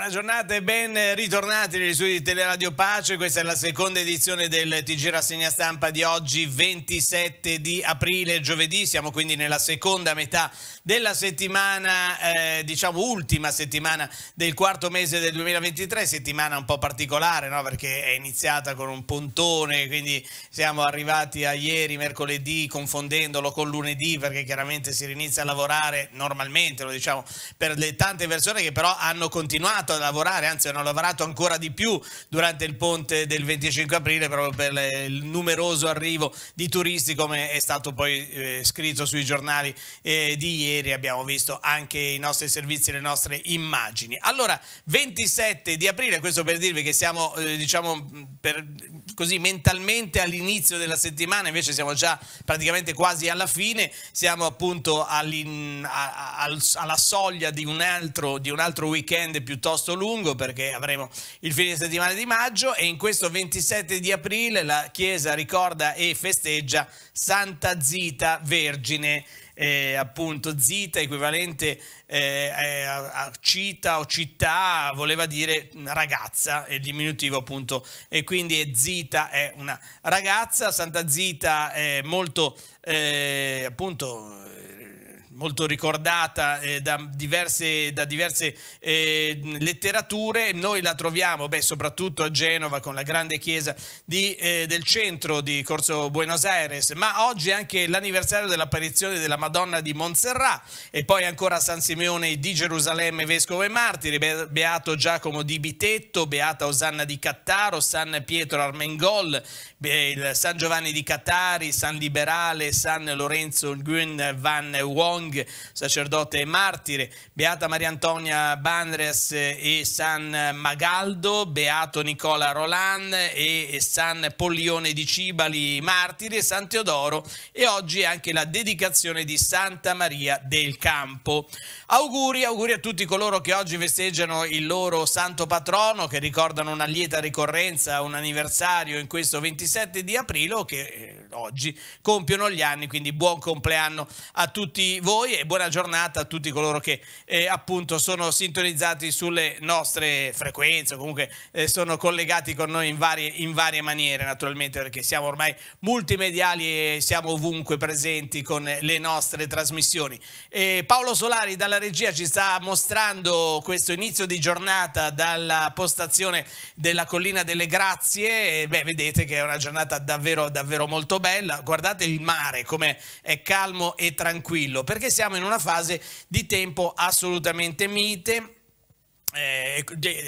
Buona giornata e ben ritornati negli studi di Teleradio Pace. Questa è la seconda edizione del TG Rassegna Stampa di oggi, 27 di aprile, giovedì. Siamo quindi nella seconda metà della settimana, eh, diciamo ultima settimana del quarto mese del 2023, settimana un po' particolare no? perché è iniziata con un pontone, quindi siamo arrivati a ieri, mercoledì, confondendolo con lunedì perché chiaramente si rinizia a lavorare normalmente, lo diciamo, per le tante persone che però hanno continuato continuato a lavorare, anzi hanno lavorato ancora di più durante il ponte del 25 aprile proprio per il numeroso arrivo di turisti come è stato poi eh, scritto sui giornali eh, di ieri, abbiamo visto anche i nostri servizi, le nostre immagini. Allora 27 di aprile, questo per dirvi che siamo eh, diciamo per, così mentalmente all'inizio della settimana, invece siamo già praticamente quasi alla fine, siamo appunto all a, a, alla soglia di un altro, di un altro weekend piuttosto piuttosto lungo perché avremo il fine settimana di maggio e in questo 27 di aprile la Chiesa ricorda e festeggia Santa Zita Vergine. Eh, appunto zita equivalente eh, eh a, cita o città voleva dire ragazza è diminutivo appunto e quindi zita è una ragazza santa zita è molto eh, appunto molto ricordata eh, da diverse, da diverse eh, letterature. Noi la troviamo beh, soprattutto a Genova con la grande chiesa di, eh, del centro di Corso Buenos Aires, ma oggi è anche l'anniversario dell'apparizione della Madonna di Montserrat e poi ancora San Simeone di Gerusalemme, vescovo e martire, be beato Giacomo di Bitetto, beata Osanna di Cattaro, San Pietro Armengol, San Giovanni di Catari, San Liberale, San Lorenzo Nguyen van Wong, King, sacerdote e martire, Beata Maria Antonia Bandres e San Magaldo, Beato Nicola Roland e San Pollione di Cibali, martire, San Teodoro e oggi anche la dedicazione di Santa Maria del Campo. Auguri, auguri a tutti coloro che oggi festeggiano il loro santo patrono, che ricordano una lieta ricorrenza, un anniversario in questo 27 di aprile che eh, oggi compiono gli anni, quindi buon compleanno a tutti voi voi e buona giornata a tutti coloro che eh, appunto sono sintonizzati sulle nostre frequenze o comunque eh, sono collegati con noi in varie, in varie, maniere naturalmente perché siamo ormai multimediali e siamo ovunque presenti con le nostre trasmissioni. E Paolo Solari dalla regia ci sta mostrando questo inizio di giornata dalla postazione della Collina delle Grazie e beh, vedete che è una giornata davvero davvero molto bella. Guardate il mare come è calmo e tranquillo perché siamo in una fase di tempo assolutamente mite eh,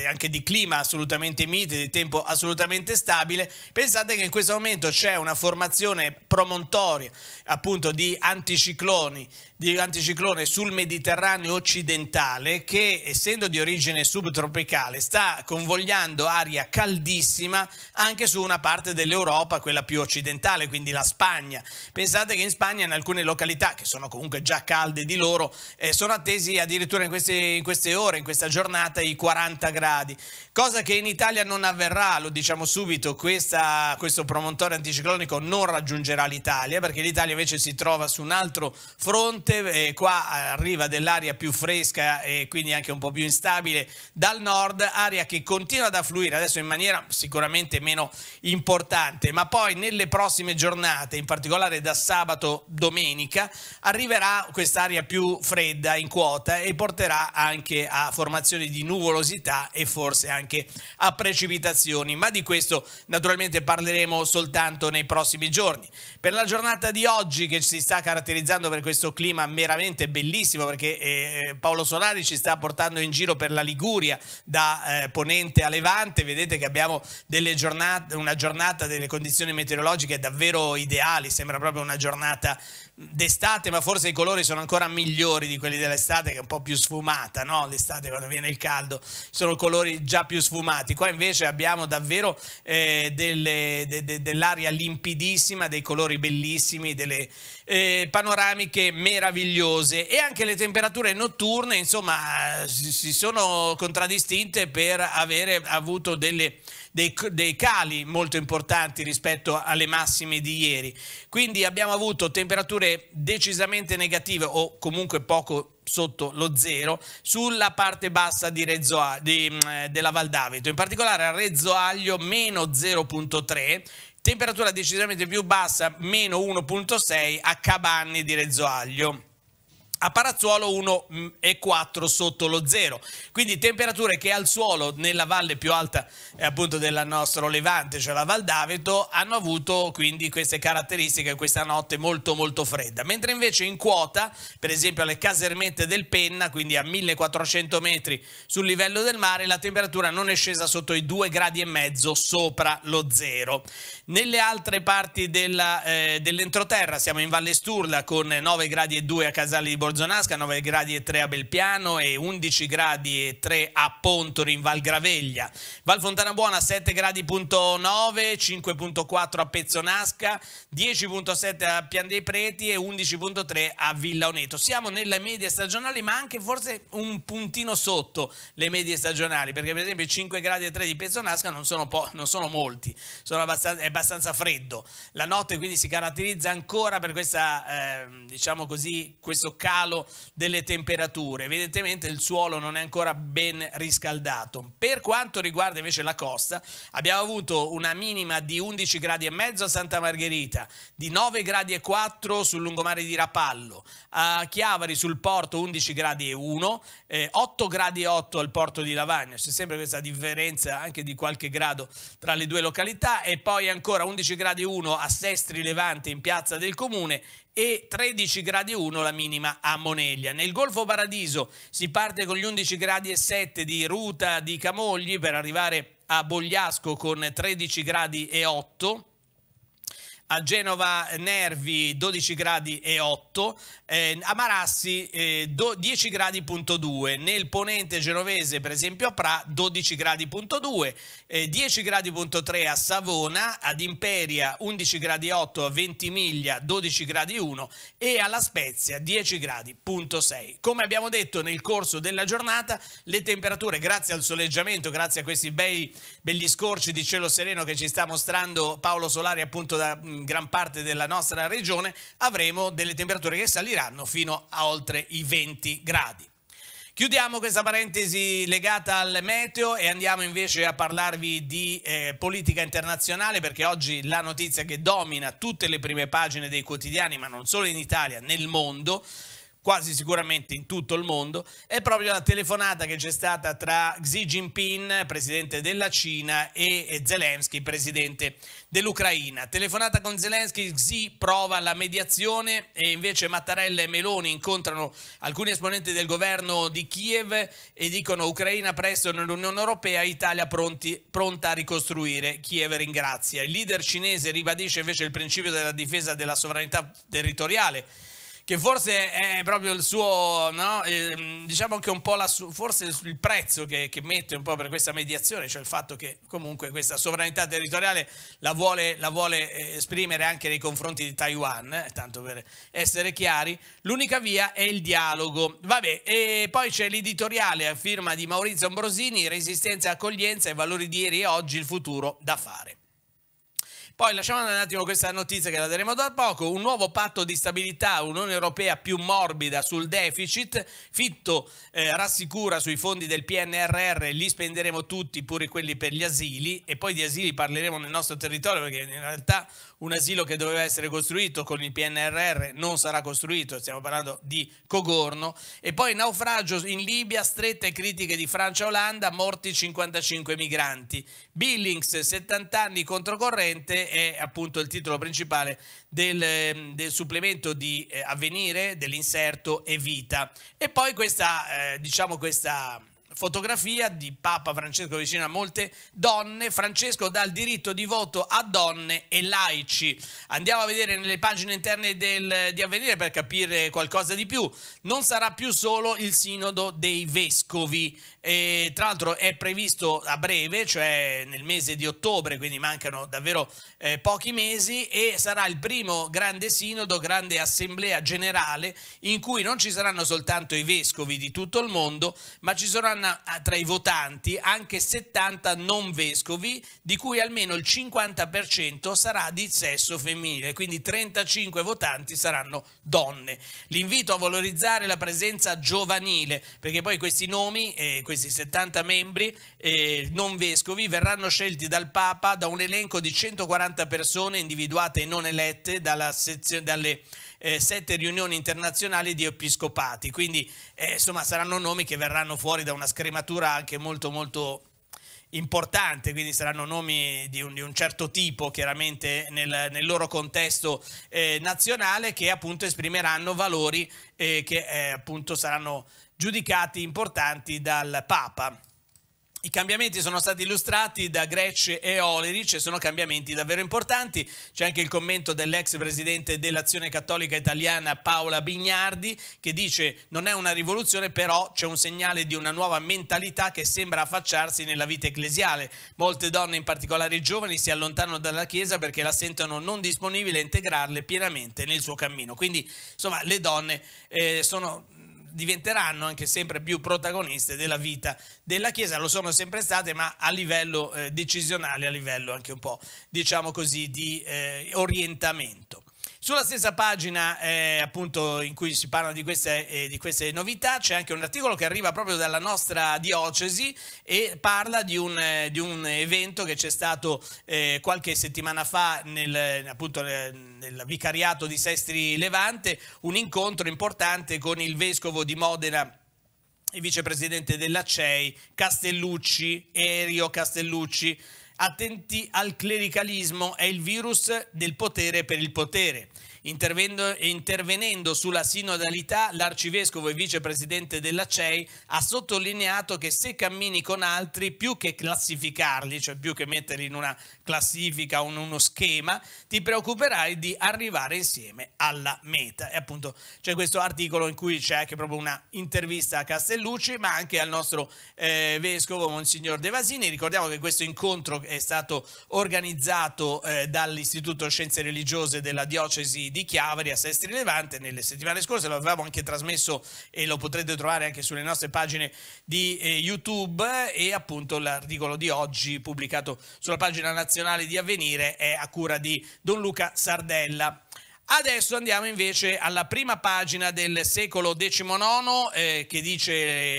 anche di clima assolutamente mite, di tempo assolutamente stabile. Pensate che in questo momento c'è una formazione promontoria appunto di anticicloni di anticiclone sul Mediterraneo occidentale che essendo di origine subtropicale sta convogliando aria caldissima anche su una parte dell'Europa, quella più occidentale, quindi la Spagna. Pensate che in Spagna in alcune località che sono comunque già calde di loro eh, sono attesi addirittura in queste, in queste ore, in questa giornata superata i 40 gradi, cosa che in Italia non avverrà, lo diciamo subito, questa, questo promontorio anticiclonico non raggiungerà l'Italia perché l'Italia invece si trova su un altro fronte, e qua arriva dell'aria più fresca e quindi anche un po' più instabile dal nord, aria che continua ad affluire adesso in maniera sicuramente meno importante, ma poi nelle prossime giornate, in particolare da sabato domenica, arriverà quest'aria più fredda in quota e porterà anche a formazioni di nuvolosità e forse anche a precipitazioni, ma di questo naturalmente parleremo soltanto nei prossimi giorni. Per la giornata di oggi che si sta caratterizzando per questo clima meramente bellissimo perché eh, eh, Paolo Solari ci sta portando in giro per la Liguria da eh, Ponente a Levante, vedete che abbiamo delle giornate, una giornata delle condizioni meteorologiche davvero ideali, sembra proprio una giornata d'estate, ma forse i colori sono ancora migliori di quelli dell'estate, che è un po' più sfumata, no? L'estate quando viene il caldo sono colori già più sfumati. Qua invece abbiamo davvero eh, de, de, dell'aria limpidissima, dei colori bellissimi, delle eh, panoramiche meravigliose e anche le temperature notturne, insomma, si sono contraddistinte per avere avuto delle dei, dei cali molto importanti rispetto alle massime di ieri. Quindi abbiamo avuto temperature decisamente negative o comunque poco sotto lo zero sulla parte bassa di Rezzoa, di, mm, della Val d'Avito, in particolare a Rezzoaglio meno 0.3 temperatura decisamente più bassa, meno 1.6 a Cabanni di Rezzoaglio a Parazzuolo 1,4 mm, sotto lo zero. Quindi temperature che al suolo nella valle più alta eh, appunto del nostro Levante, cioè la Val d'Aveto, hanno avuto quindi queste caratteristiche questa notte molto molto fredda. Mentre invece in quota, per esempio alle casermette del Penna, quindi a 1400 metri sul livello del mare, la temperatura non è scesa sotto i 2,5 gradi e mezzo sopra lo zero. Nelle altre parti eh, dell'entroterra eh, dell siamo in Valle Sturla con 9 gradi e 2 a Casale di Borgogna, Borzonasca, 9 gradi e 3 a Belpiano e 11 gradi e 3 a Pontori in Val Graveglia. Val Fontanabuona 7 gradi punto 9, 5.4 a Pezzonasca, 10.7 a Pian dei Preti e 11.3 a Villa Oneto. Siamo nelle medie stagionali ma anche forse un puntino sotto le medie stagionali perché per esempio 5 gradi e 3 di Pezzonasca non sono, non sono molti, sono abbastanza, è abbastanza freddo. La notte quindi si caratterizza ancora per questa, eh, diciamo così, questo caso calo delle temperature. Evidentemente il suolo non è ancora ben riscaldato. Per quanto riguarda invece la costa, abbiamo avuto una minima di 11 gradi e mezzo a Santa Margherita, di 9 gradi e 4 sul lungomare di Rapallo, a Chiavari sul porto 11 gradi e 1, eh, 8 gradi e 8 al porto di Lavagna. C'è sempre questa differenza anche di qualche grado tra le due località e poi ancora 11 gradi e 1 a Sestri Levante in piazza del Comune e 13 gradi 1 la minima a Moneglia. Nel Golfo Paradiso si parte con gli 11 gradi e 7 di ruta di Camogli per arrivare a Bogliasco con 13 gradi e 8 a Genova eh, Nervi 12 gradi e 8, eh, a Marassi eh, do, 10 gradi.2, nel ponente genovese per esempio a Pra 12 gradi.2, eh, 10 gradi.3 a Savona, ad Imperia 11 gradi 8 a Ventimiglia 12 gradi 1 e alla Spezia 10 gradi.6. Come abbiamo detto nel corso della giornata le temperature grazie al soleggiamento, grazie a questi bei, begli scorci di cielo sereno che ci sta mostrando Paolo Solari appunto da mm, gran parte della nostra regione avremo delle temperature che saliranno fino a oltre i 20 gradi. Chiudiamo questa parentesi legata al meteo e andiamo invece a parlarvi di eh, politica internazionale perché oggi la notizia che domina tutte le prime pagine dei quotidiani, ma non solo in Italia, nel mondo, quasi sicuramente in tutto il mondo, è proprio la telefonata che c'è stata tra Xi Jinping, presidente della Cina, e Zelensky, presidente dell'Ucraina. Telefonata con Zelensky, Xi prova la mediazione e invece Mattarella e Meloni incontrano alcuni esponenti del governo di Kiev e dicono Ucraina presto nell'Unione Europea, Italia pronti, pronta a ricostruire. Kiev ringrazia. Il leader cinese ribadisce invece il principio della difesa della sovranità territoriale che forse è proprio il suo, no? eh, diciamo che un po' la su- forse il prezzo che, che, mette un po' per questa mediazione, cioè il fatto che comunque questa sovranità territoriale la vuole, la vuole eh, esprimere anche nei confronti di Taiwan, eh, tanto per essere chiari, l'unica via è il dialogo. Vabbè, e poi c'è l'editoriale a firma di Maurizio Ambrosini, Resistenza, e accoglienza, i valori di ieri e oggi, il futuro da fare. Poi lasciamo andare un attimo questa notizia che la daremo da poco, un nuovo patto di stabilità, Unione Europea più morbida sul deficit, Fitto eh, rassicura sui fondi del PNRR, li spenderemo tutti, pure quelli per gli asili, e poi di asili parleremo nel nostro territorio perché in realtà un asilo che doveva essere costruito con il PNRR non sarà costruito, stiamo parlando di Cogorno, e poi naufragio in Libia, strette critiche di Francia e Olanda, morti 55 migranti. Billings, 70 anni controcorrente, è appunto il titolo principale del, ehm, del supplemento di eh, Avvenire, dell'inserto e Vita. E poi questa, eh, diciamo questa fotografia di Papa Francesco vicino a molte donne. Francesco dà il diritto di voto a donne e laici. Andiamo a vedere nelle pagine interne del, di Avvenire per capire qualcosa di più. Non sarà più solo il sinodo dei vescovi e, tra l'altro è previsto a breve, cioè nel mese di ottobre, quindi mancano davvero eh, pochi mesi, e sarà il primo grande sinodo, grande assemblea generale, in cui non ci saranno soltanto i vescovi di tutto il mondo, ma ci saranno ah, tra i votanti anche 70 non vescovi, di cui almeno il 50% sarà di sesso femminile, quindi 35 votanti saranno donne. L'invito a valorizzare la presenza giovanile, perché poi questi nomi... Eh, questi 70 membri eh, non vescovi verranno scelti dal Papa da un elenco di 140 persone individuate e non elette dalle eh, sette riunioni internazionali di episcopati. Quindi eh, insomma saranno nomi che verranno fuori da una scrematura anche molto molto importante, quindi saranno nomi di un, di un certo tipo chiaramente nel, nel loro contesto eh, nazionale che appunto esprimeranno valori eh, che eh, appunto saranno giudicati importanti dal Papa. I cambiamenti sono stati illustrati da Grece e Olerich e sono cambiamenti davvero importanti. C'è anche il commento dell'ex presidente dell'Azione Cattolica Italiana Paola Bignardi che dice non è una rivoluzione però c'è un segnale di una nuova mentalità che sembra affacciarsi nella vita ecclesiale. Molte donne, in particolare giovani, si allontanano dalla Chiesa perché la sentono non disponibile a integrarle pienamente nel suo cammino. Quindi insomma le donne eh, sono diventeranno anche sempre più protagoniste della vita della Chiesa, lo sono sempre state, ma a livello eh, decisionale, a livello anche un po', diciamo così, di eh, orientamento. Sulla stessa pagina eh, appunto in cui si parla di queste, eh, di queste novità c'è anche un articolo che arriva proprio dalla nostra diocesi e parla di un, eh, di un evento che c'è stato eh, qualche settimana fa nel, appunto, eh, nel vicariato di Sestri Levante, un incontro importante con il vescovo di Modena e vicepresidente della CEI, Castellucci, Erio Castellucci, attenti al clericalismo è il virus del potere per il potere intervenendo sulla sinodalità, l'arcivescovo e vicepresidente della CEI ha sottolineato che se cammini con altri, più che classificarli, cioè più che metterli in una classifica o in uno schema, ti preoccuperai di arrivare insieme alla meta. E appunto c'è questo articolo in cui c'è anche proprio una intervista a Castellucci, ma anche al nostro eh, vescovo Monsignor De Vasini. Ricordiamo che questo incontro è stato organizzato eh, dall'Istituto Scienze Religiose della Diocesi di Chiavari a Sestri Levante. Nelle settimane scorse lo avevamo anche trasmesso e lo potrete trovare anche sulle nostre pagine di eh, YouTube e appunto l'articolo di oggi pubblicato sulla pagina nazionale di Avvenire è a cura di Don Luca Sardella. Adesso andiamo invece alla prima pagina del secolo XIX eh, che dice,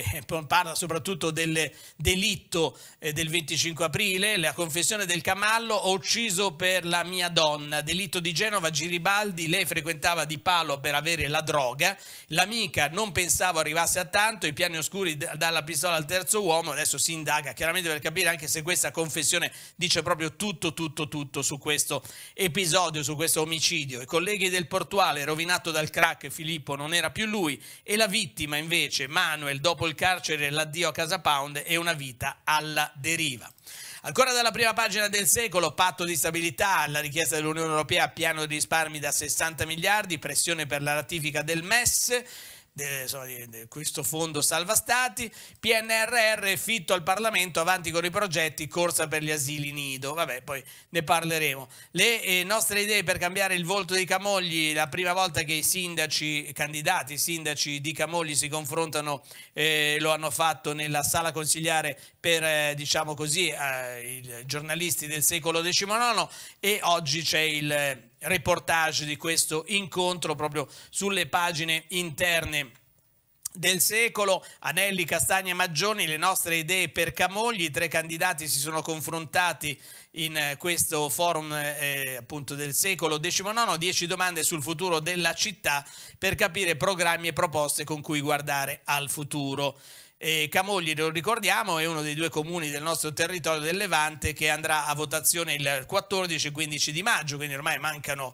eh, parla soprattutto del delitto eh, del 25 aprile, la confessione del Camallo, ho ucciso per la mia donna, delitto di Genova, Giribaldi, lei frequentava Di Palo per avere la droga, l'amica non pensavo arrivasse a tanto, i piani oscuri dalla pistola al terzo uomo, adesso si indaga chiaramente per capire anche se questa confessione dice proprio tutto, tutto, tutto su questo episodio, su questo omicidio. I colleghi colleghi del portuale, rovinato dal crack Filippo, non era più lui, e la vittima invece, Manuel, dopo il carcere e l'addio a Casa Pound, è una vita alla deriva. Ancora dalla prima pagina del secolo, patto di stabilità, alla richiesta dell'Unione Europea, piano di risparmi da 60 miliardi, pressione per la ratifica del MES, de, insomma, di, de, questo fondo salva stati, PNRR, fitto al Parlamento, avanti con i progetti, corsa per gli asili nido, vabbè poi ne parleremo. Le eh, nostre idee per cambiare il volto dei Camogli, la prima volta che i sindaci, candidati, i sindaci di Camogli si confrontano, eh, lo hanno fatto nella sala consigliare per, eh, diciamo così, eh, i giornalisti del secolo XIX e oggi c'è il reportage di questo incontro proprio sulle pagine interne del secolo, Anelli, Castagna e Maggioni, le nostre idee per Camogli, i tre candidati si sono confrontati in eh, questo forum eh, eh, appunto del secolo XIX, dieci domande sul futuro della città per capire programmi e proposte con cui guardare al futuro. Eh, Camogli, lo ricordiamo, è uno dei due comuni del nostro territorio del Levante che andrà a votazione il 14 15 di maggio, quindi ormai mancano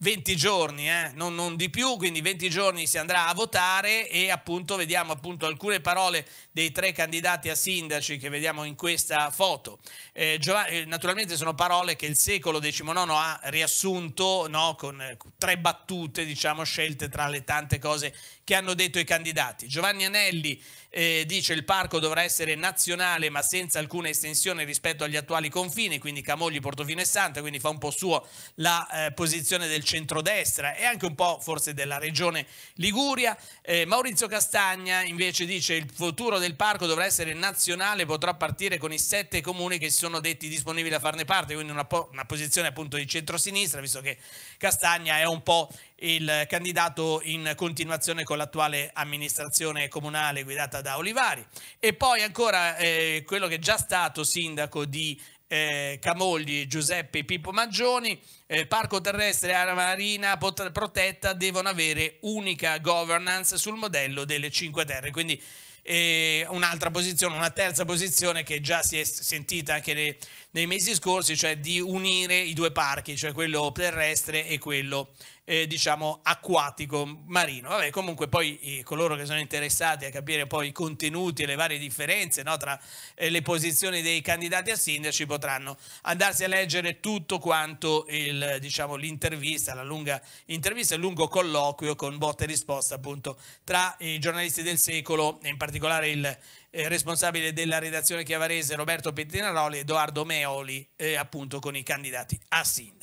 20 giorni, eh? non, non, di più, quindi 20 giorni si andrà a votare e appunto vediamo appunto alcune parole dei tre candidati a sindaci che vediamo in questa foto. Eh, eh naturalmente sono parole che il secolo XIX ha riassunto no? con tre battute diciamo, scelte tra le tante cose che hanno detto i candidati. Giovanni Anelli eh, dice il parco dovrà essere nazionale ma senza alcuna estensione rispetto agli attuali confini, quindi Camogli, Portofino e Santa, quindi fa un po' suo la eh, posizione del centrodestra e anche un po' forse della regione Liguria. Eh, Maurizio Castagna invece dice il futuro del parco dovrà essere nazionale, potrà partire con i sette comuni che si sono detti disponibili a farne parte, quindi una, po una posizione appunto di centrosinistra, visto che Castagna è un po' il candidato in continuazione con l'attuale amministrazione comunale guidata da Olivari. E poi ancora eh, quello che è già stato sindaco di eh, Camogli, Giuseppe Pippo Maggioni, eh, Parco Terrestre e Area Marina Protetta devono avere unica governance sul modello delle Cinque Terre. Quindi eh, un'altra posizione, una terza posizione che già si è sentita anche nei mesi scorsi, cioè di unire i due parchi, cioè quello terrestre e quello eh, diciamo acquatico marino. Vabbè, comunque poi eh, coloro che sono interessati a capire poi i contenuti e le varie differenze no, tra eh, le posizioni dei candidati a sindaci potranno andarsi a leggere tutto quanto il, diciamo, l'intervista, la lunga intervista, il lungo colloquio con botta e risposta appunto tra i giornalisti del secolo e in particolare il eh, responsabile della redazione chiavarese Roberto Pettinaroli e Edoardo Meoli, eh, appunto con i candidati a sindaco.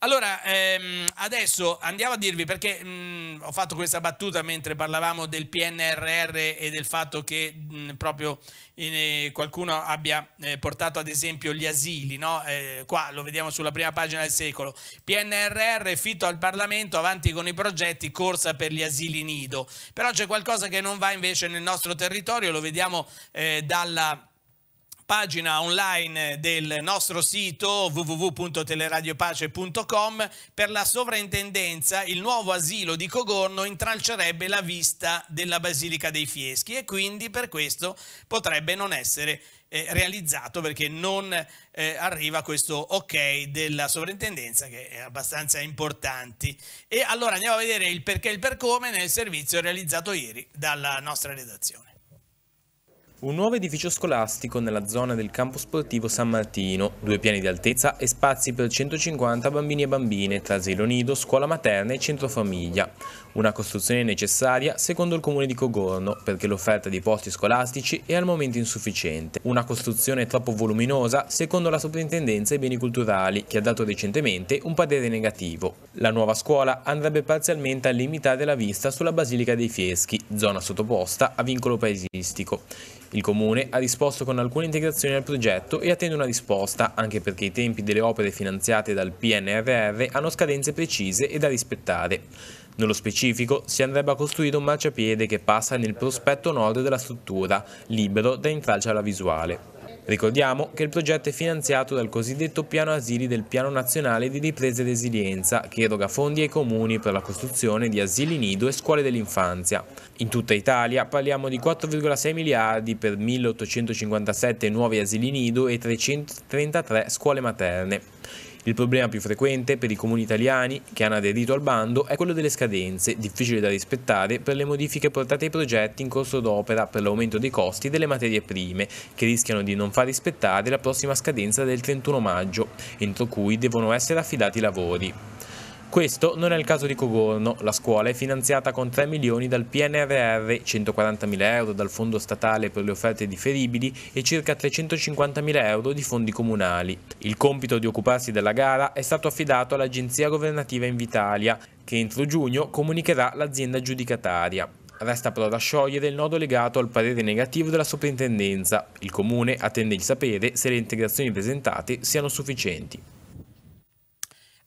Allora, ehm, adesso andiamo a dirvi perché mh, mm, ho fatto questa battuta mentre parlavamo del PNRR e del fatto che mh, mm, proprio in, eh, qualcuno abbia eh, portato ad esempio gli asili, no? eh, qua lo vediamo sulla prima pagina del secolo, PNRR fitto al Parlamento, avanti con i progetti, corsa per gli asili nido, però c'è qualcosa che non va invece nel nostro territorio, lo vediamo eh, dalla pagina online del nostro sito www.teleradiopace.com per la sovrintendenza il nuovo asilo di Cogorno intralcerebbe la vista della Basilica dei Fieschi e quindi per questo potrebbe non essere eh, realizzato perché non eh, arriva questo ok della sovrintendenza che è abbastanza importante. E allora andiamo a vedere il perché e il per come nel servizio realizzato ieri dalla nostra redazione. Un nuovo edificio scolastico nella zona del campo sportivo San Martino, due piani di altezza e spazi per 150 bambini e bambine tra asilo nido, scuola materna e centro famiglia. Una costruzione necessaria secondo il comune di Cogorno perché l'offerta di posti scolastici è al momento insufficiente. Una costruzione troppo voluminosa secondo la soprintendenza ai beni culturali che ha dato recentemente un parere negativo. La nuova scuola andrebbe parzialmente a limitare la vista sulla Basilica dei Fieschi, zona sottoposta a vincolo paesistico. Il Comune ha risposto con alcune integrazioni al progetto e attende una risposta, anche perché i tempi delle opere finanziate dal PNRR hanno scadenze precise e da rispettare. Nello specifico si andrebbe a costruire un marciapiede che passa nel prospetto nord della struttura, libero da intralcio alla visuale. Ricordiamo che il progetto è finanziato dal cosiddetto Piano Asili del Piano Nazionale di Ripresa e Resilienza, che eroga fondi ai comuni per la costruzione di asili nido e scuole dell'infanzia. In tutta Italia parliamo di 4,6 miliardi per 1857 nuovi asili nido e 333 scuole materne. Il problema più frequente per i comuni italiani che hanno aderito al bando è quello delle scadenze, difficili da rispettare per le modifiche portate ai progetti in corso d'opera per l'aumento dei costi delle materie prime, che rischiano di non far rispettare la prossima scadenza del 31 maggio, entro cui devono essere affidati i lavori. Questo non è il caso di Cogorno, la scuola è finanziata con 3 milioni dal PNRR, 140 mila euro dal Fondo Statale per le offerte differibili e circa 350 mila euro di fondi comunali. Il compito di occuparsi della gara è stato affidato all'agenzia governativa Invitalia, che entro giugno comunicherà l'azienda giudicataria. Resta però da sciogliere il nodo legato al parere negativo della soprintendenza. Il comune attende di sapere se le integrazioni presentate siano sufficienti.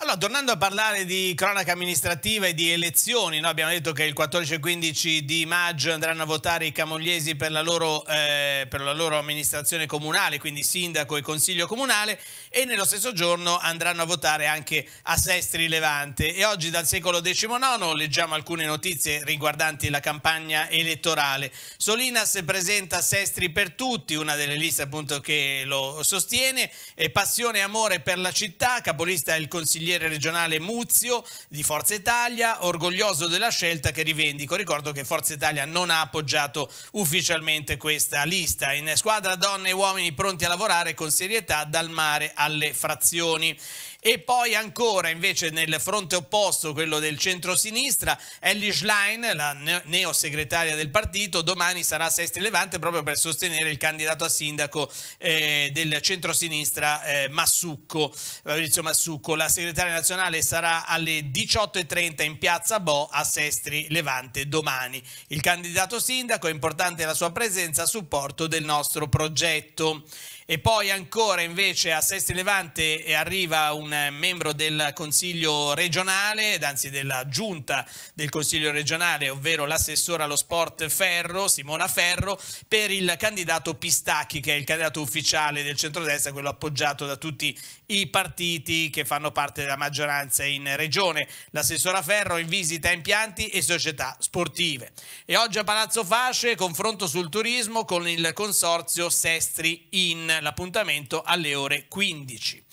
Allora, tornando a parlare di cronaca amministrativa e di elezioni, no? abbiamo detto che il 14 e 15 di maggio andranno a votare i camogliesi per la, loro, eh, per la loro amministrazione comunale, quindi sindaco e consiglio comunale, e nello stesso giorno andranno a votare anche a Sestri Levante. E oggi dal secolo XIX leggiamo alcune notizie riguardanti la campagna elettorale. Solinas presenta Sestri per tutti, una delle liste appunto che lo sostiene, e Passione e Amore per la città, capolista è il consigliere consigliere regionale Muzio di Forza Italia, orgoglioso della scelta che rivendico. Ricordo che Forza Italia non ha appoggiato ufficialmente questa lista. In squadra donne e uomini pronti a lavorare con serietà dal mare alle frazioni. E poi ancora invece nel fronte opposto, quello del centrosinistra, Ellie Schlein, la neo segretaria del partito, domani sarà a Sesti Levante proprio per sostenere il candidato a sindaco eh, del centrosinistra eh, Massucco, Fabrizio Massucco. La segretaria nazionale sarà alle 18.30 in piazza Bo a Sestri Levante domani. Il candidato sindaco è importante la sua presenza a supporto del nostro progetto. E poi ancora invece a Sesti Levante eh, arriva un eh, membro del Consiglio regionale, anzi della giunta del Consiglio regionale, ovvero l'assessore allo sport Ferro, Simona Ferro, per il candidato Pistacchi, che è il candidato ufficiale del centrodestra, quello appoggiato da tutti i partiti che fanno parte della maggioranza in regione. L'assessora Ferro in visita a impianti e società sportive. E oggi a Palazzo Fasce confronto sul turismo con il consorzio Sestri In l'appuntamento alle ore 15.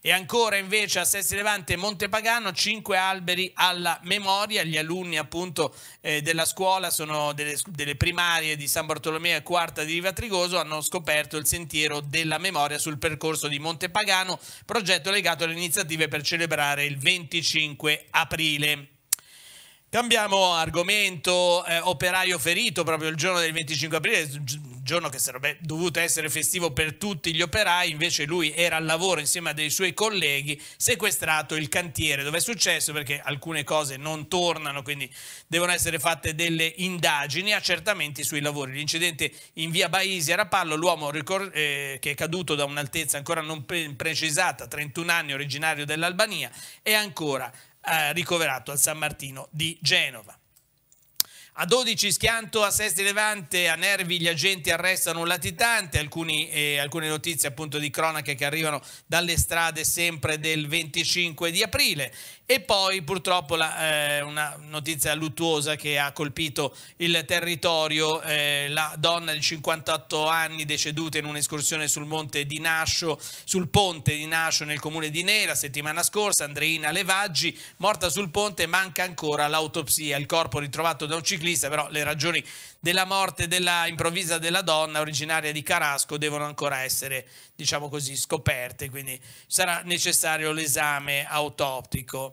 E ancora invece a Sesti Levante Montepagano, cinque alberi alla memoria, gli alunni appunto eh, della scuola sono delle, delle, primarie di San Bartolomeo e quarta di Riva Trigoso, hanno scoperto il sentiero della memoria sul percorso di Montepagano, progetto legato alle iniziative per celebrare il 25 aprile. Cambiamo argomento, eh, operaio ferito proprio il giorno del 25 aprile, giorno che sarebbe dovuto essere festivo per tutti gli operai, invece lui era al lavoro insieme a dei suoi colleghi, sequestrato il cantiere, dove è successo perché alcune cose non tornano, quindi devono essere fatte delle indagini, accertamenti sui lavori. L'incidente in via Baisi a Rapallo, l'uomo eh, che è caduto da un'altezza ancora non pre precisata, 31 anni, originario dell'Albania, è ancora eh, ricoverato al San Martino di Genova. A 12 schianto a Sesti Levante, a Nervi gli agenti arrestano un latitante, Alcuni, eh, alcune notizie appunto di cronache che arrivano dalle strade sempre del 25 di aprile. E poi purtroppo la, eh, una notizia luttuosa che ha colpito il territorio, eh, la donna di 58 anni deceduta in un'escursione sul monte di Nascio, sul ponte di Nascio nel comune di Nera settimana scorsa, Andreina Levaggi, morta sul ponte, manca ancora l'autopsia, il corpo ritrovato da un ciclista, però le ragioni della morte della improvvisa della donna originaria di Carasco devono ancora essere, diciamo così, scoperte, quindi sarà necessario l'esame autoptico.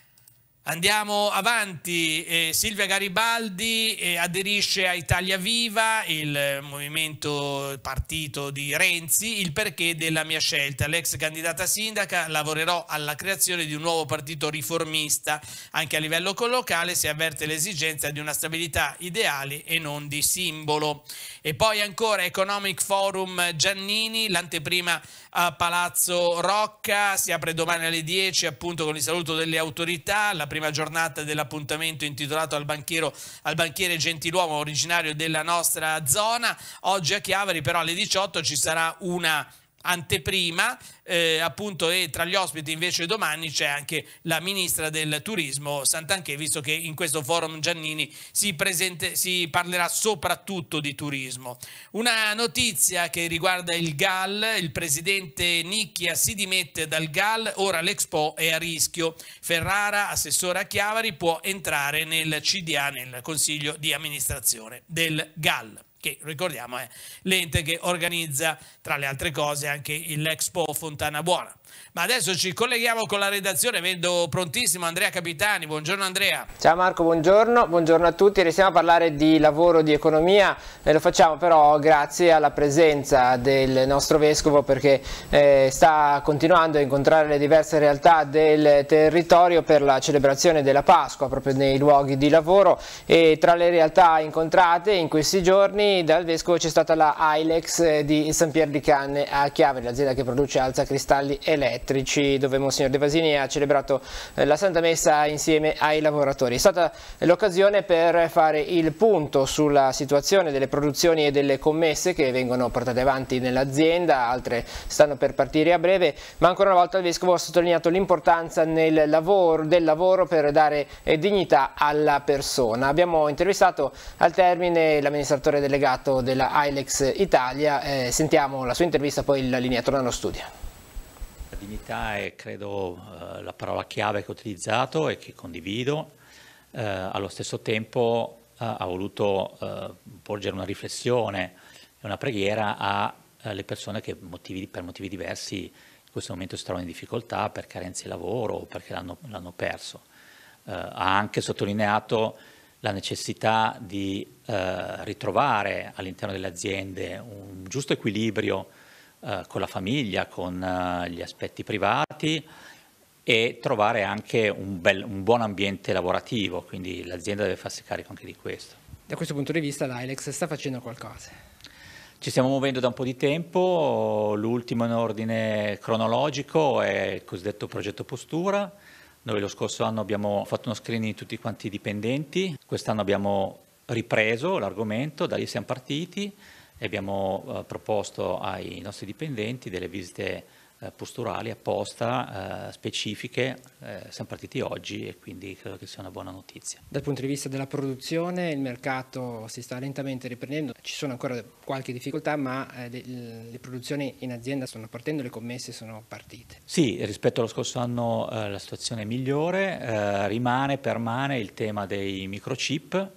Andiamo avanti, eh, Silvia Garibaldi eh, aderisce a Italia Viva, il eh, movimento il partito di Renzi, il perché della mia scelta. L'ex candidata sindaca lavorerò alla creazione di un nuovo partito riformista, anche a livello colocale si avverte l'esigenza di una stabilità ideale e non di simbolo. E poi ancora Economic Forum Giannini, l'anteprima a Palazzo Rocca, si apre domani alle 10 appunto con il saluto delle autorità, la prima giornata dell'appuntamento intitolato al, al banchiere Gentiluomo originario della nostra zona. Oggi a Chiavari però alle 18 ci sarà una anteprima, eh, appunto, e tra gli ospiti invece domani c'è anche la ministra del turismo Sant'Anche visto che in questo forum Giannini si, presente, si parlerà soprattutto di turismo. Una notizia che riguarda il GAL, il presidente Nicchia si dimette dal GAL, ora l'Expo è a rischio. Ferrara, assessore a Chiavari, può entrare nel CDA, nel Consiglio di amministrazione del GAL che ricordiamo è l'ente che organizza tra le altre cose anche l'Expo Fontana Buona. Ma adesso ci colleghiamo con la redazione, vedo prontissimo Andrea Capitani, buongiorno Andrea. Ciao Marco, buongiorno, buongiorno a tutti, restiamo a parlare di lavoro, di economia, e lo facciamo però grazie alla presenza del nostro Vescovo perché eh, sta continuando a incontrare le diverse realtà del territorio per la celebrazione della Pasqua proprio nei luoghi di lavoro e tra le realtà incontrate in questi giorni dal Vescovo c'è stata la Ilex eh, di San Pier di Canne a Chiave, l'azienda che produce alzacristalli elettrici, dove Monsignor De Vasini ha celebrato eh, la Santa Messa insieme ai lavoratori. È stata l'occasione per fare il punto sulla situazione delle produzioni e delle commesse che vengono portate avanti nell'azienda, altre stanno per partire a breve, ma ancora una volta il Vescovo ha sottolineato l'importanza del lavoro per dare eh, dignità alla persona. Abbiamo intervistato al termine l'amministratore delegato delegato della ILEX Italia. Eh, sentiamo la sua intervista, poi la linea torna allo studio. La dignità è credo eh, la parola chiave che ho utilizzato e che condivido. Eh, allo stesso tempo eh, ha voluto eh, porgere una riflessione e una preghiera alle persone che motivi, per motivi diversi in questo momento si trovano in difficoltà per carenze di lavoro o perché l'hanno perso. ha anche sottolineato la necessità di eh, ritrovare all'interno delle aziende un giusto equilibrio eh, con la famiglia, con eh, gli aspetti privati e trovare anche un, bel, un buon ambiente lavorativo, quindi l'azienda deve farsi carico anche di questo. Da questo punto di vista l'Ilex sta facendo qualcosa? Ci stiamo muovendo da un po' di tempo, l'ultimo in ordine cronologico è il cosiddetto progetto Postura, noi lo scorso anno abbiamo fatto uno screening di tutti quanti i dipendenti, quest'anno abbiamo ripreso l'argomento, da lì siamo partiti e abbiamo eh, proposto ai nostri dipendenti delle visite eh, posturali apposta, eh, specifiche, eh, siamo partiti oggi e quindi credo che sia una buona notizia. Dal punto di vista della produzione il mercato si sta lentamente riprendendo, ci sono ancora qualche difficoltà ma eh, le, le, produzioni in azienda stanno partendo, le commesse sono partite. Sì, rispetto allo scorso anno eh, la situazione è migliore, eh, rimane, permane il tema dei microchip,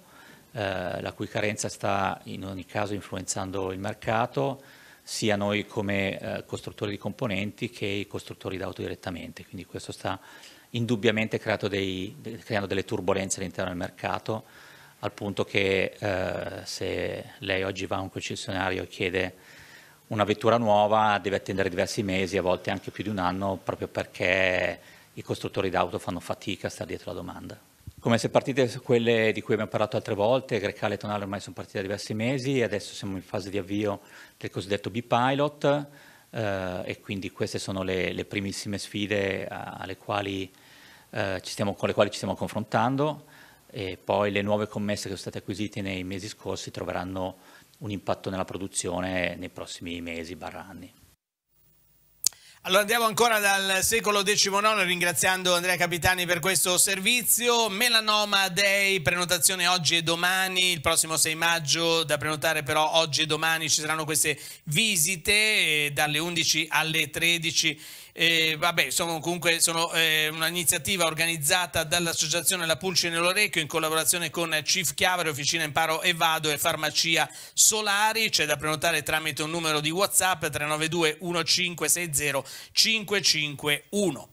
la cui carenza sta in ogni caso influenzando il mercato, sia noi come eh, costruttori di componenti che i costruttori d'auto direttamente, quindi questo sta indubbiamente dei, creando delle turbulenze all'interno del mercato, al punto che eh, se lei oggi va a un concessionario e chiede una vettura nuova deve attendere diversi mesi, a volte anche più di un anno, proprio perché i costruttori d'auto fanno fatica a stare dietro la domanda come se partite quelle di cui abbiamo parlato altre volte, Grecale e Tonale ormai sono partite da diversi mesi adesso siamo in fase di avvio del cosiddetto B-Pilot eh, e quindi queste sono le, le primissime sfide eh, quali, eh, stiamo, con le quali ci stiamo confrontando e poi le nuove commesse che sono state acquisite nei mesi scorsi troveranno un impatto nella produzione nei prossimi mesi barra anni. Allora andiamo ancora dal secolo XIX ringraziando Andrea Capitani per questo servizio. Melanoma Day, prenotazione oggi e domani, il prossimo 6 maggio da prenotare però oggi e domani ci saranno queste visite eh, dalle 11 alle 13 eh, vabbè, sono comunque sono, eh, un'iniziativa organizzata dall'associazione La Pulce nell'Orecchio in collaborazione con Chief Chiavere, Officina Imparo Evado e Farmacia Solari. C'è da prenotare tramite un numero di WhatsApp 392 1560 551.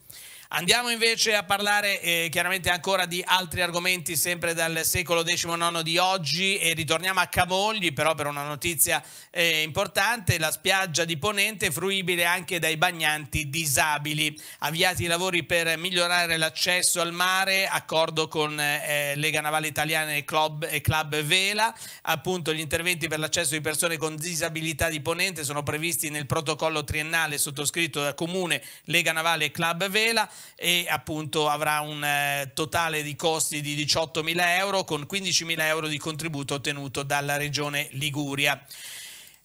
Andiamo invece a parlare eh, chiaramente ancora di altri argomenti sempre dal secolo XIX di oggi e ritorniamo a Cavogli però per una notizia eh, importante, la spiaggia di Ponente fruibile anche dai bagnanti disabili. Avviati i lavori per migliorare l'accesso al mare, accordo con eh, Lega Navale Italiana e Club, e Club Vela, appunto gli interventi per l'accesso di persone con disabilità di Ponente sono previsti nel protocollo triennale sottoscritto da Comune, Lega Navale e Club Vela e appunto avrà un eh, totale di costi di 18.000 euro con 15.000 euro di contributo ottenuto dalla regione Liguria.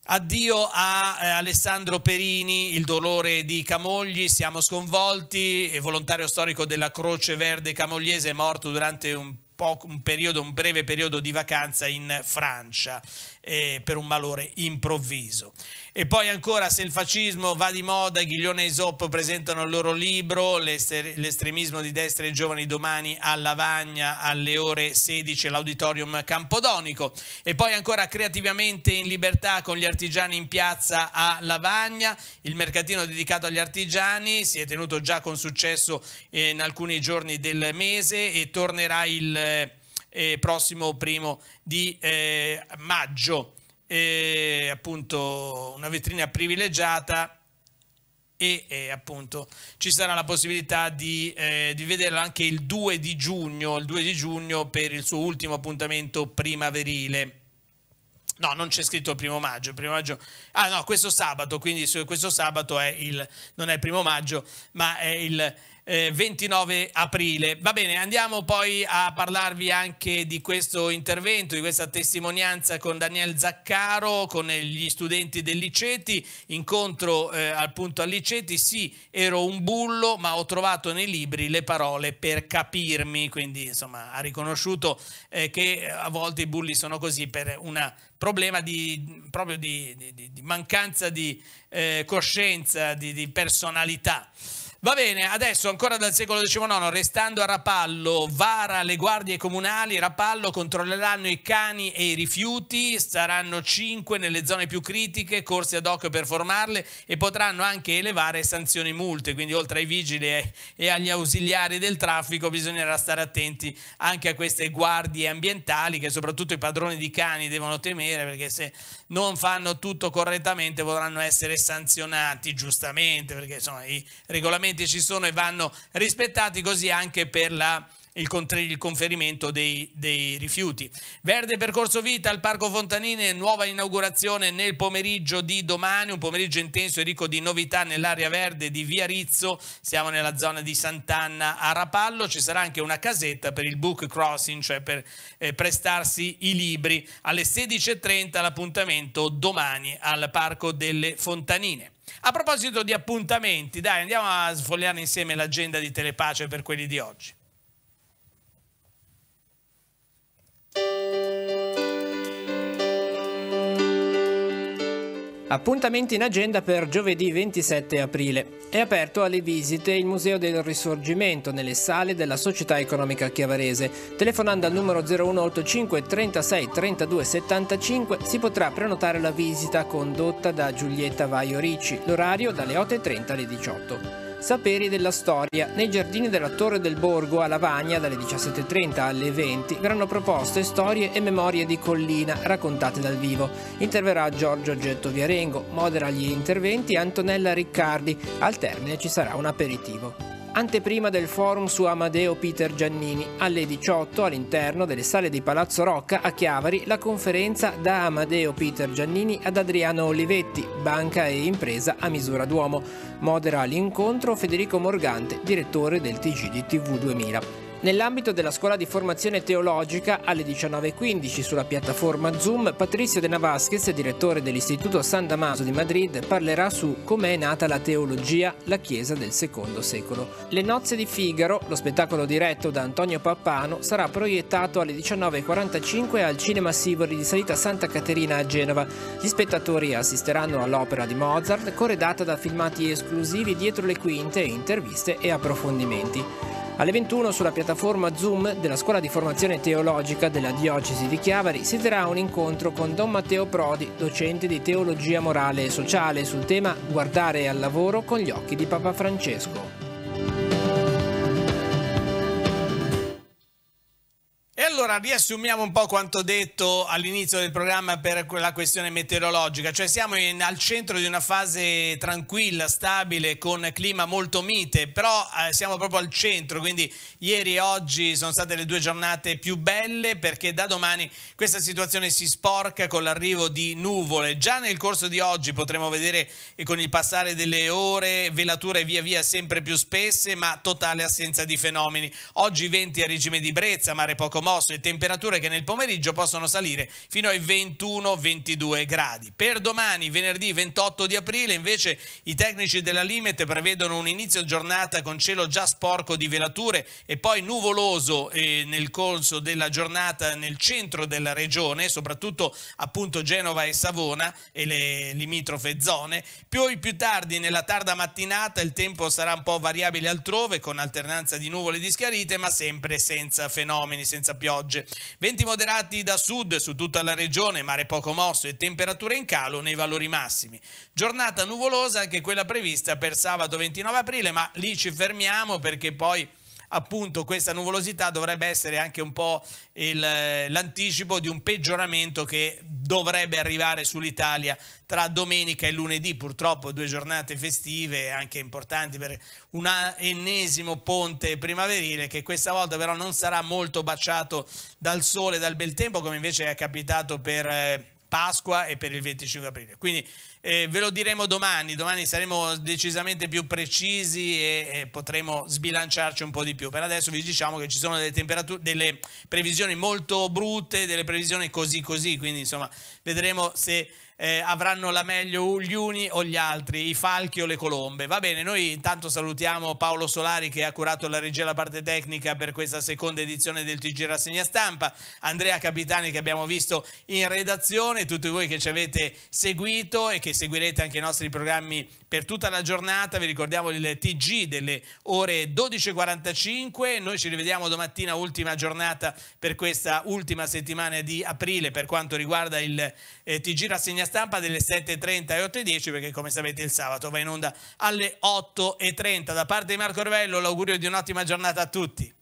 Addio a eh, Alessandro Perini, il dolore di Camogli, siamo sconvolti, è volontario storico della Croce Verde Camogliese, è morto durante un, un, periodo, un breve periodo di vacanza in Francia eh, per un malore improvviso. E poi ancora se il fascismo va di moda, Ghiglione e Isoppo presentano il loro libro, l'estremismo di destra e giovani domani a Lavagna alle ore 16 all'auditorium Campodonico. E poi ancora creativamente in libertà con gli artigiani in piazza a Lavagna, il mercatino dedicato agli artigiani si è tenuto già con successo in alcuni giorni del mese e tornerà il eh, prossimo primo di eh, maggio eh, appunto una vetrina privilegiata e eh, appunto ci sarà la possibilità di, eh, di vederla anche il 2 di giugno, il 2 di giugno per il suo ultimo appuntamento primaverile. No, non c'è scritto il primo maggio, il primo maggio. Ah no, questo sabato, quindi questo sabato è il, non è il primo maggio, ma è il, eh, 29 aprile. Va bene, andiamo poi a parlarvi anche di questo intervento, di questa testimonianza con Daniel Zaccaro, con gli studenti del Liceti, incontro eh, appunto al Liceti, sì, ero un bullo, ma ho trovato nei libri le parole per capirmi, quindi insomma ha riconosciuto eh, che a volte i bulli sono così per un problema di, proprio di, di, di mancanza di eh, coscienza, di personalità. Va bene, adesso ancora dal secolo XIX, restando a Rapallo, Vara le guardie comunali, Rapallo controlleranno i cani e i rifiuti, saranno cinque nelle zone più critiche, corsi ad hoc per formarle e potranno anche elevare sanzioni e multe, quindi oltre ai vigili e agli ausiliari del traffico bisognerà stare attenti anche a queste guardie ambientali che soprattutto i padroni di cani devono temere perché se non fanno tutto correttamente potranno essere sanzionati giustamente perché insomma, i regolamenti sicuramente ci sono e vanno rispettati così anche per la il, conferimento dei, dei, rifiuti. Verde percorso vita al Parco Fontanine, nuova inaugurazione nel pomeriggio di domani, un pomeriggio intenso e ricco di novità nell'area verde di Via Rizzo, siamo nella zona di Sant'Anna a Rapallo, ci sarà anche una casetta per il book crossing, cioè per eh, prestarsi i libri. Alle 16.30 l'appuntamento domani al Parco delle Fontanine. A proposito di appuntamenti, dai, andiamo a sfogliare insieme l'agenda di Telepace per quelli di oggi. Appuntamenti in agenda per giovedì 27 aprile. È aperto alle visite il Museo del Risorgimento nelle sale della Società Economica Chiavarese. Telefonando al numero 0185 36 32 75 si potrà prenotare la visita condotta da Giulietta Vaio Ricci. L'orario dalle 8.30 alle 18. Saperi della storia. Nei giardini della Torre del Borgo a Lavagna dalle 17.30 alle 20 verranno proposte storie e memorie di collina raccontate dal vivo. Interverrà Giorgio Getto Viarengo, modera gli interventi Antonella Riccardi. Al termine ci sarà un aperitivo anteprima del forum su Amadeo Peter Giannini. Alle 18 all'interno delle sale di Palazzo Rocca a Chiavari la conferenza da Amadeo Peter Giannini ad Adriano Olivetti, banca e impresa a misura d'uomo. Modera l'incontro Federico Morgante, direttore del TG di TV 2000. Nell'ambito della scuola di formazione teologica, alle 19.15 sulla piattaforma Zoom, Patrizio De Navasquez, direttore dell'Istituto San Damaso di Madrid, parlerà su come è nata la teologia, la Chiesa del secondo secolo. Le nozze di Figaro, lo spettacolo diretto da Antonio Pappano, sarà proiettato alle 19.45 al Cinema Sivoli di Salita Santa Caterina a Genova. Gli spettatori assisteranno all'opera di Mozart, corredata da filmati esclusivi dietro le quinte, interviste e approfondimenti. Alle 21 sulla piattaforma Zoom della Scuola di Formazione Teologica della Diocesi di Chiavari si terrà un incontro con Don Matteo Prodi, docente di Teologia Morale e Sociale, sul tema Guardare al lavoro con gli occhi di Papa Francesco. Allora, riassumiamo un po' quanto detto all'inizio del programma per quella questione meteorologica, cioè siamo in, al centro di una fase tranquilla, stabile, con clima molto mite, però eh, siamo proprio al centro, quindi ieri e oggi sono state le due giornate più belle perché da domani questa situazione si sporca con l'arrivo di nuvole. Già nel corso di oggi potremo vedere eh, con il passare delle ore velature via via sempre più spesse, ma totale assenza di fenomeni. Oggi venti a regime di brezza, mare poco mosso, eh, temperature che nel pomeriggio possono salire fino ai 21-22 gradi. Per domani, venerdì 28 di aprile, invece i tecnici della Limet prevedono un inizio giornata con cielo già sporco di velature e poi nuvoloso eh, nel corso della giornata nel centro della regione, soprattutto appunto Genova e Savona e le limitrofe zone. Più, o più tardi, nella tarda mattinata, il tempo sarà un po' variabile altrove con alternanza di nuvole dischiarite, ma sempre senza fenomeni, senza piogge piogge. Venti moderati da sud su tutta la regione, mare poco mosso e temperature in calo nei valori massimi. Giornata nuvolosa anche quella prevista per sabato 29 aprile, ma lì ci fermiamo perché poi appunto questa nuvolosità dovrebbe essere anche un po' eh, l'anticipo di un peggioramento che dovrebbe arrivare sull'Italia tra domenica e lunedì, purtroppo due giornate festive anche importanti per un ennesimo ponte primaverile che questa volta però non sarà molto baciato dal sole, dal bel tempo come invece è capitato per eh, Pasqua e per il 25 aprile. Quindi eh, ve lo diremo domani, domani saremo decisamente più precisi e, e, potremo sbilanciarci un po' di più. Per adesso vi diciamo che ci sono delle, delle previsioni molto brutte, delle previsioni così così, quindi insomma vedremo se eh, avranno la meglio gli uni o gli altri, i falchi o le colombe. Va bene, noi intanto salutiamo Paolo Solari che ha curato la regia e la parte tecnica per questa seconda edizione del TG Rassegna Stampa, Andrea Capitani che abbiamo visto in redazione, tutti voi che ci avete seguito e che seguirete anche i nostri programmi per tutta la giornata. Vi ricordiamo il TG delle ore 12.45. Noi ci rivediamo domattina, ultima giornata per questa ultima settimana di aprile per quanto riguarda il eh, TG Rassegna stampa delle 7.30 e 8.10 perché come sapete il sabato va in onda alle 8.30. Da parte di Marco Orvello l'augurio di un'ottima giornata a tutti.